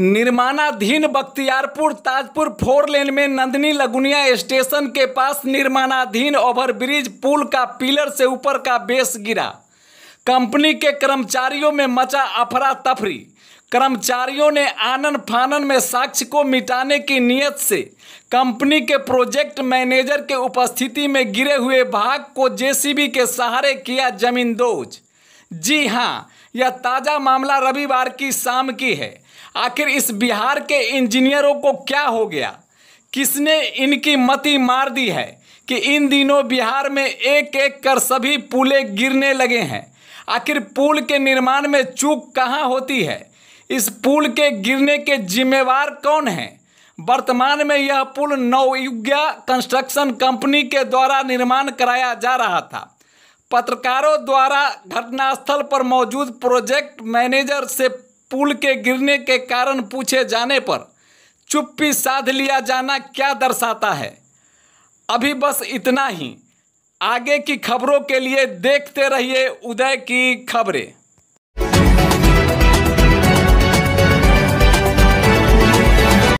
निर्माणाधीन Bakhtiyarpur Tajpur four lane में Nandini लगुनिया station के पास निर्माणाधीन ओवरब्रिज पुल का पिलर से ऊपर का बेस गिरा कंपनी के कर्मचारियों में मचा अफरा तफरी कर्मचारियों ने आनन फानन में साक्ष्य को मिटाने की नीयत से कंपनी के प्रोजेक्ट मैनेजर के उपस्थिति में गिरे हुए भाग को जेसीबी के सहारे किया जमींदोज़ जी हाँ यह ताज़ा मामला रविवार की शाम की है आखिर इस बिहार के इंजीनियरों को क्या हो गया किसने इनकी मति मार दी है कि इन दिनों बिहार में एक एक कर सभी पुलें गिरने लगे हैं आखिर पुल के निर्माण में चूक कहाँ होती है इस पुल के गिरने के जिम्मेवार कौन हैं वर्तमान में यह पुल नवयुग्या कंस्ट्रक्शन कंपनी के द्वारा निर्माण कराया जा रहा था पत्रकारों द्वारा घटनास्थल पर मौजूद प्रोजेक्ट मैनेजर से पुल के गिरने के कारण पूछे जाने पर चुप्पी साध लिया जाना क्या दर्शाता है अभी बस इतना ही आगे की खबरों के लिए देखते रहिए उदय की खबरें